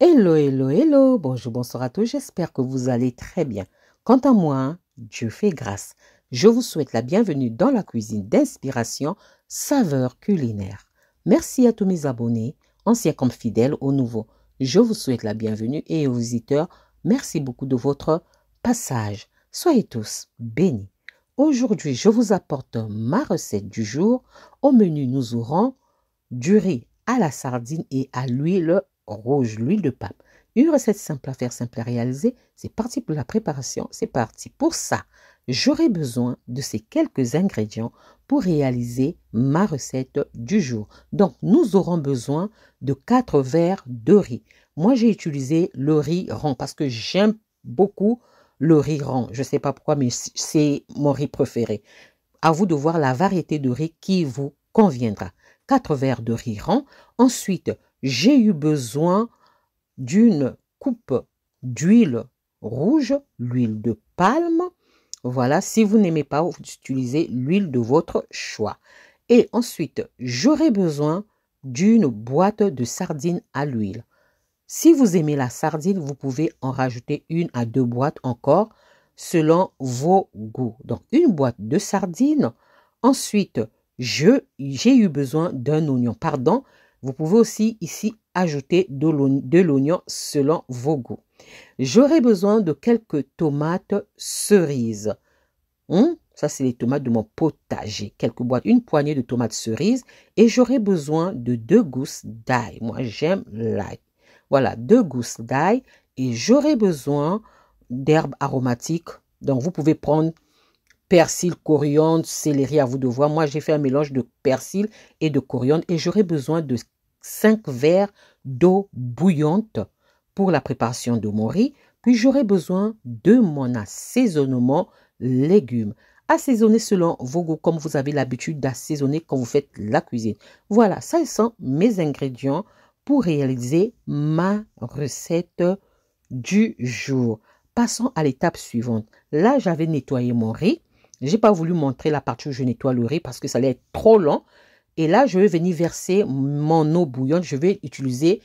Hello, hello, hello. Bonjour, bonsoir à tous. J'espère que vous allez très bien. Quant à moi, Dieu fait grâce. Je vous souhaite la bienvenue dans la cuisine d'inspiration saveur culinaire. Merci à tous mes abonnés, anciens comme fidèles aux nouveaux. Je vous souhaite la bienvenue et aux visiteurs, merci beaucoup de votre passage. Soyez tous bénis. Aujourd'hui, je vous apporte ma recette du jour. Au menu, nous aurons du riz à la sardine et à l'huile rouge, l'huile de pape. Une recette simple à faire, simple à réaliser, c'est parti pour la préparation, c'est parti. Pour ça, j'aurai besoin de ces quelques ingrédients pour réaliser ma recette du jour. Donc, nous aurons besoin de 4 verres de riz. Moi, j'ai utilisé le riz rond parce que j'aime beaucoup le riz rond. Je ne sais pas pourquoi, mais c'est mon riz préféré. À vous de voir la variété de riz qui vous conviendra. 4 verres de riz rond. Ensuite, j'ai eu besoin d'une coupe d'huile rouge, l'huile de palme. Voilà, si vous n'aimez pas, vous utilisez l'huile de votre choix. Et ensuite, j'aurai besoin d'une boîte de sardines à l'huile. Si vous aimez la sardine, vous pouvez en rajouter une à deux boîtes encore selon vos goûts. Donc, une boîte de sardines. Ensuite, j'ai eu besoin d'un oignon. Pardon, vous pouvez aussi ici ajouter de l'oignon selon vos goûts. J'aurai besoin de quelques tomates cerises. Hum, ça, c'est les tomates de mon potager. Quelques boîtes, une poignée de tomates cerises. Et j'aurai besoin de deux gousses d'ail. Moi, j'aime l'ail. Voilà, deux gousses d'ail. Et j'aurai besoin d'herbes aromatiques. Donc, vous pouvez prendre persil, coriandre, céleri à vous de voir. Moi, j'ai fait un mélange de persil et de coriandre. Et j'aurai besoin de 5 verres d'eau bouillante pour la préparation de mon riz. puis j'aurai besoin de mon assaisonnement légumes. Assaisonner selon vos goûts, comme vous avez l'habitude d'assaisonner quand vous faites la cuisine. Voilà, ça sont mes ingrédients pour réaliser ma recette du jour. Passons à l'étape suivante. Là, j'avais nettoyé mon riz. J'ai pas voulu montrer la partie où je nettoie le riz parce que ça allait être trop long. Et là, je vais venir verser mon eau bouillante. Je vais utiliser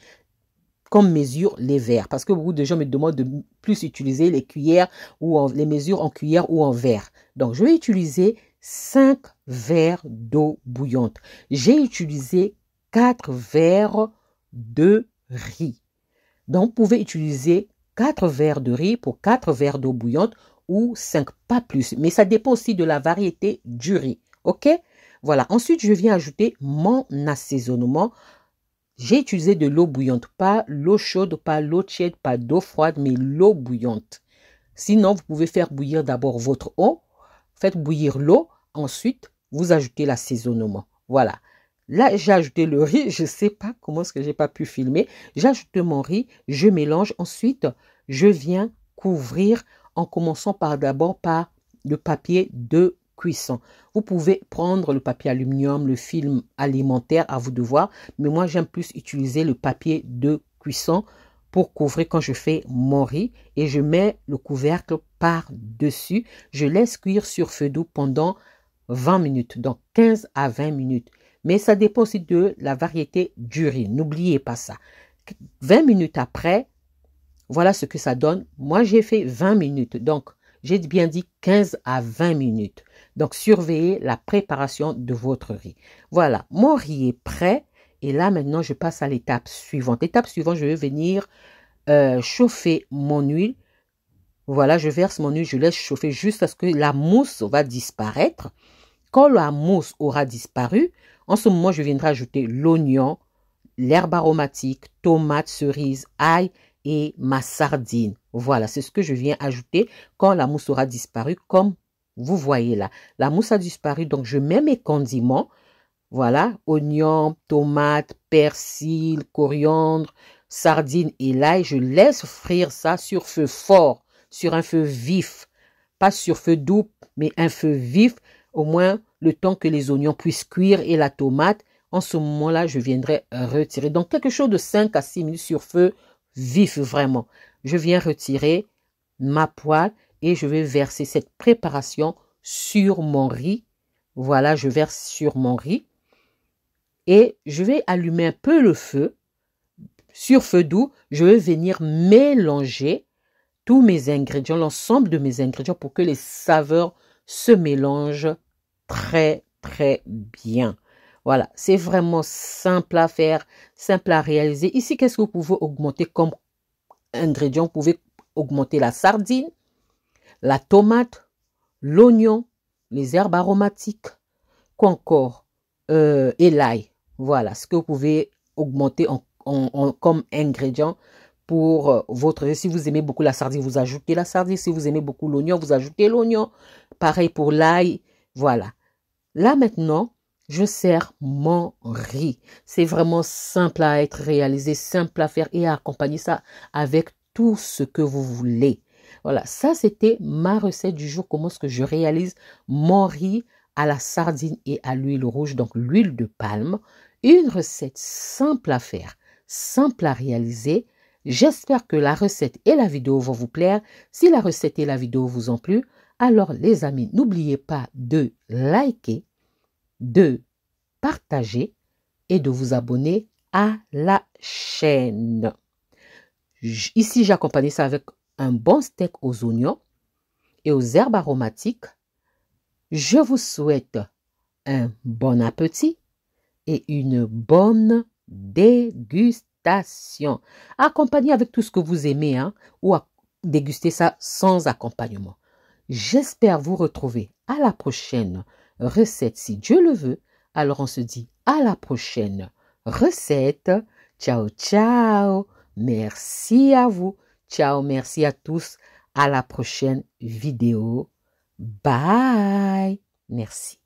comme mesure les verres. Parce que beaucoup de gens me demandent de plus utiliser les cuillères ou les mesures en cuillère ou en verre. Donc, je vais utiliser 5 verres d'eau bouillante. J'ai utilisé 4 verres de riz. Donc, vous pouvez utiliser 4 verres de riz pour 4 verres d'eau bouillante ou 5, pas plus. Mais ça dépend aussi de la variété du riz. OK voilà. Ensuite, je viens ajouter mon assaisonnement. J'ai utilisé de l'eau bouillante, pas l'eau chaude, pas l'eau tiède, pas d'eau froide, mais l'eau bouillante. Sinon, vous pouvez faire bouillir d'abord votre eau, faites bouillir l'eau, ensuite vous ajoutez l'assaisonnement. Voilà. Là, j'ai ajouté le riz, je ne sais pas comment est-ce que j'ai pas pu filmer. J'ajoute mon riz, je mélange, ensuite je viens couvrir en commençant par d'abord par le papier de cuisson. Vous pouvez prendre le papier aluminium, le film alimentaire à vous de voir, mais moi j'aime plus utiliser le papier de cuisson pour couvrir quand je fais mon riz et je mets le couvercle par-dessus. Je laisse cuire sur feu doux pendant 20 minutes, donc 15 à 20 minutes. Mais ça dépend aussi de la variété du riz, n'oubliez pas ça. 20 minutes après, voilà ce que ça donne. Moi, j'ai fait 20 minutes, donc j'ai bien dit 15 à 20 minutes. Donc, surveillez la préparation de votre riz. Voilà, mon riz est prêt. Et là, maintenant, je passe à l'étape suivante. Étape suivante, je vais venir euh, chauffer mon huile. Voilà, je verse mon huile, je laisse chauffer juste à ce que la mousse va disparaître. Quand la mousse aura disparu, en ce moment, je viendrai ajouter l'oignon, l'herbe aromatique, tomate, cerise, ail et ma sardine. Voilà, c'est ce que je viens ajouter quand la mousse aura disparu comme vous voyez là, la mousse a disparu, donc je mets mes condiments. Voilà, oignons, tomates, persil, coriandre, sardines et l'ail. Je laisse frire ça sur feu fort, sur un feu vif. Pas sur feu doux, mais un feu vif, au moins le temps que les oignons puissent cuire et la tomate. En ce moment-là, je viendrai retirer. Donc, quelque chose de 5 à 6 minutes sur feu vif, vraiment. Je viens retirer ma poêle et je vais verser cette préparation sur mon riz. Voilà, je verse sur mon riz et je vais allumer un peu le feu. Sur feu doux, je vais venir mélanger tous mes ingrédients, l'ensemble de mes ingrédients pour que les saveurs se mélangent très très bien. Voilà, c'est vraiment simple à faire, simple à réaliser. Ici, qu'est-ce que vous pouvez augmenter comme ingrédient Vous pouvez augmenter la sardine, la tomate, l'oignon, les herbes aromatiques, quoi encore et euh, l'ail. Voilà ce que vous pouvez augmenter comme ingrédient pour euh, votre... Si vous aimez beaucoup la sardine, vous ajoutez la sardine. Si vous aimez beaucoup l'oignon, vous ajoutez l'oignon. Pareil pour l'ail. Voilà. Là maintenant, je sers mon riz. C'est vraiment simple à être réalisé, simple à faire et à accompagner ça avec tout ce que vous voulez. Voilà, ça c'était ma recette du jour, comment est-ce que je réalise mon riz à la sardine et à l'huile rouge, donc l'huile de palme. Une recette simple à faire, simple à réaliser. J'espère que la recette et la vidéo vont vous plaire. Si la recette et la vidéo vous ont plu, alors les amis, n'oubliez pas de liker, de partager et de vous abonner à la chaîne. Ici, j'accompagnais ça avec un bon steak aux oignons et aux herbes aromatiques, je vous souhaite un bon appétit et une bonne dégustation. Accompagné avec tout ce que vous aimez, hein, ou à déguster ça sans accompagnement. J'espère vous retrouver à la prochaine recette si Dieu le veut. Alors on se dit à la prochaine recette. Ciao, ciao. Merci à vous. Ciao, merci à tous. À la prochaine vidéo. Bye. Merci.